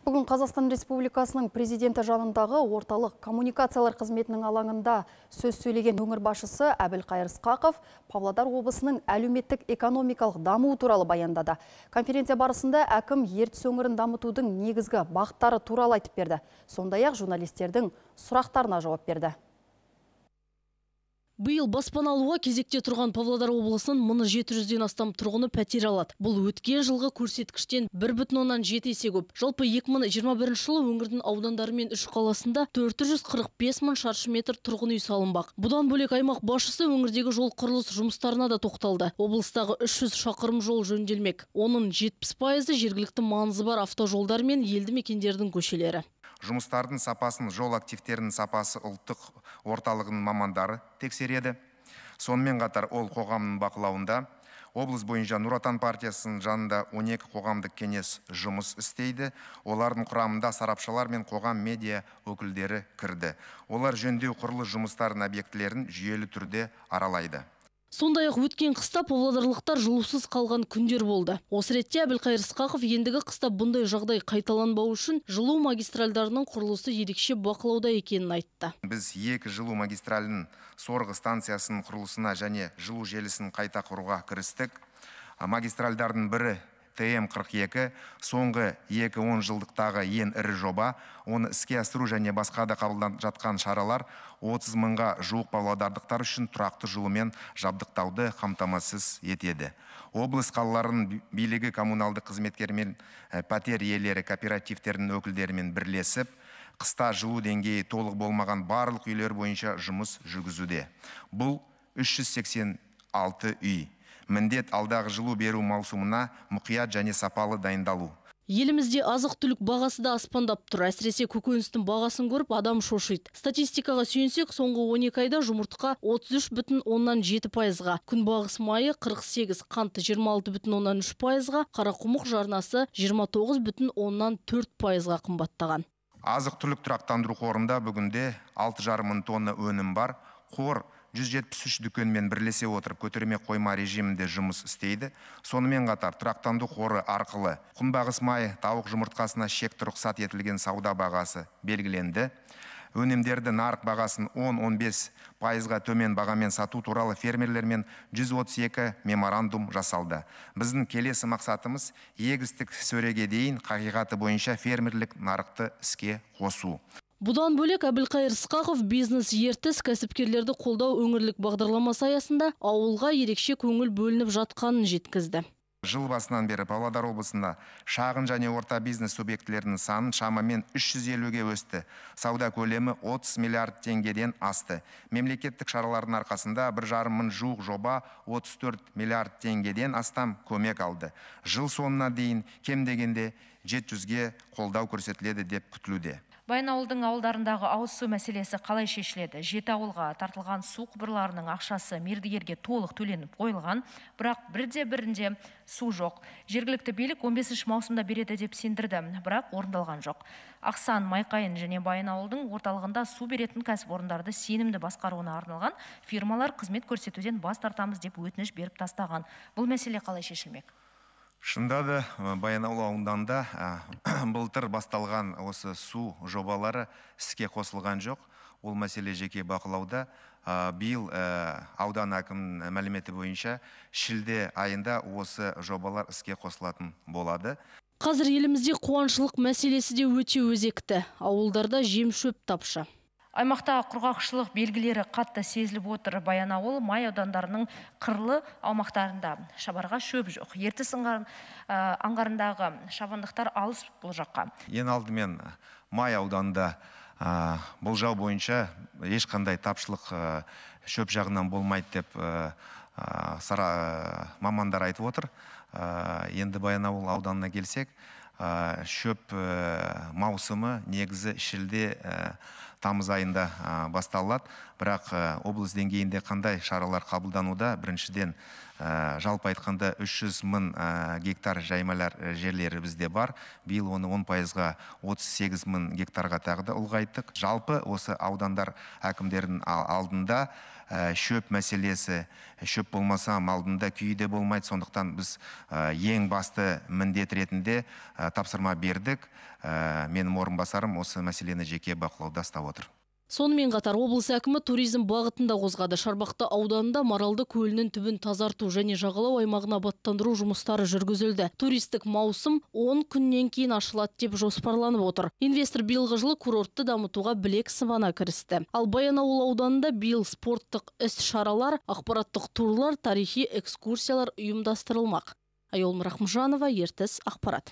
Бүгін Қазақстан Республикасының президенті жанындағы орталық коммуникациялар қызметінің алаңында сөз сөйлеген өңір әбіл Әбілқайыр Сқақов Павлодар облысының әлеуметтік экономикалық дамуы туралы баяндады. Конференция барысында әкім ертіс өңірін дамытудың негізгі бағыттары туралы айтып берді. Сондай ақ журналистердің сұрақтарына жауап берді биыл баспаналуға кезекте тұрған павлодар облысының мұны жеті жүзден астам тұрғыны пәтер алады бұл өткен жылғы көрсеткіштен бір бүтін оннан жеті есе көп жалпы 2021 мың жылы өңірдің аудандары мен үш қаласында 445 жүз мың шаршы метр тұрғын үй салынбақ бұдан бөлек аймақ басшысы өңірдегі жол құрылыс жұмыстарына да тоқталды облыстағы 300 шақырым жол жөнделмек оның 70 пайызы жергілікті маңызы бар автожолдар мен елді мекендердің көшелері жұмыстардың сапасын жол активтерінің сапасы ұлттық орталығының мамандары тексереді сонымен қатар ол қоғамның бақылауында облыс бойынша нұр отан партиясының жанында 12 қоғамдық кеңес жұмыс істейді олардың құрамында сарапшылар мен қоғам медиа өкілдері кірді олар жөндеу құрылыс жұмыстарының объектілерін жүйелі түрде аралайды Сондай ақ өткен қыста павлодарлықтар жылусыз қалған күндер болды. Осы ретте Әбілқайыр Сқақов ендігі қыста бұндай жағдай қайталанбау үшін жылу магистральдарының құрылысы ерекше бақылауда екенін айтты. Біз екі жылу магистралінің сорғы станциясының құрылысына және жылу желісін қайта құруға кірістік. Магистральдардың бірі тм 42 соңғы екі он жылдықтағы ең ірі жоба оны іске асыру және басқа да қабылдан жатқан шаралар 30 мыңға жуық павлодардықтар үшін тұрақты жылымен жабдықтауды қамтамасыз етеді облыс қалаларының билігі коммуналдық қызметкермен э, пәтер иелері кооперативтерінің өкілдерімен бірлесіп қыста жылу деңгейі толық болмаған барлық үйлер бойынша жұмыс жүргізуде бұл 386 үй міндет алдағы жылу беру маусымына мұқият және сапалы дайындалу елімізде азық түлік бағасы да аспандап тұр әсіресе көкөністің бағасын көріп адам шошиды статистикаға сүйенсек соңғы 12 айда жұмыртқа 33 бүтін оннан жеті пайызға күнбағыс майы 48 қант 26 бүтін оннан үш пайызға қарақұмық жарнасы 29 бүтін оннан төрт пайызға қымбаттаған азық түлік тұрақтандыру қорында бүгінде алты жарым мың тонна өнім бар қор 173 дүкенмен бірлесе отырып көтерме қойма режимінде жұмыс істейді сонымен қатар тұрақтанды қоры арқылы құнбағыс май тауық жұмыртқасына шекті рұқсат етілген сауда бағасы белгіленді өнімдерді нарық бағасын 10-15 пайызға төмен бағамен сату туралы фермерлермен 132 меморандум жасалды. Біздің келесі мақсатымыз егістік сөреге дейін қағиғаты бойынша фермерлік нарықты іске қосу бұдан бөлек әбілқайыр сқақов бизнес ертіс кәсіпкерлерді қолдау өңірлік бағдарламасы аясында ауылға ерекше көңіл бөлініп жатқанын жеткізді жыл басынан бері павлодар облысында шағын және орта бизнес субъектілерінің саны шамамен 350-ге өсті сауда көлемі 30 миллиард теңгеден асты мемлекеттік шаралардың арқасында бір жарым мың жуық жоба 34 миллиард теңгеден астам көмек алды жыл соңына дейін кем дегенде 700-ге қолдау көрсетіледі деп күтілуде баянауылдың ауылдарындағы ауыз су мәселесі қалай шешіледі жеті ауылға тартылған су құбырларының ақшасы мердігерге толық төленіп қойылған бірақ бірде бірінде су жоқ жергілікті билік 15 маусымда береді деп сендірді бірақ орындалған жоқ ақсан майқайын және баянауылдың орталығында су беретін кәсіпорындарды сенімді басқаруына арналған фирмалар қызмет көрсетуден бас тартамыз деп өтініш беріп тастаған бұл мәселе қалай шешілмек шында да э, баянауыл ауданында былтыр басталған осы су жобалары іске қосылған жоқ ол мәселе жеке бақылауда биыл э, аудан әкімінің мәліметі бойынша шілде айында осы жобалар іске қосылатын болады қазір елімізде қуаншылық мәселесі де өте өзекті ауылдарда жем шөп тапшы Аймақта құрғақшылық белгілері қатты сезіліп отыр баянауыл май аудандарының қырлы аумақтарында шабарға шөп жоқ ертіс аңғарындағы шабандықтар алыс бұл жаққа ең алдымен май ауданда бұл болжау бойынша ешқандай тапшылық шөп жағынан болмайды деп сара мамандар айтып отыр енді баянауыл ауданына келсек шөп э, маусымы негізі шілде э, тамыз айында басталады бірақ э, облыс деңгейінде қандай шаралар қабылдануда біріншіден жалпы айтқанда 300 мың гектар жаймалар жерлері бізде бар биыл оны 10 пайызға 38 мың гектарға тағы да ұлғайттық жалпы осы аудандар әкімдерінің алдында шөп мәселесі шөп болмаса малдың да күйі де болмайды сондықтан біз ең басты міндет ретінде тапсырма бердік ә, менің орынбасарым осы мәселені жеке бақылауда ұстап отыр сонымен қатар облыс әкімі туризм бағытында қозғады шарбақты ауданында маралды көлінің түбін тазарту және жағалау аймағын абаттандыру жұмыстары жүргізілді туристік маусым 10 күннен кейін ашылады деп жоспарланып отыр инвестор биылғы жылы курортты дамытуға білек сыбана кірісті ал баянауыл ауданында биыл спорттық іс шаралар ақпараттық турлар тарихи экскурсиялар ұйымдастырылмақ аяулым рахымжанова ертіс ақпарат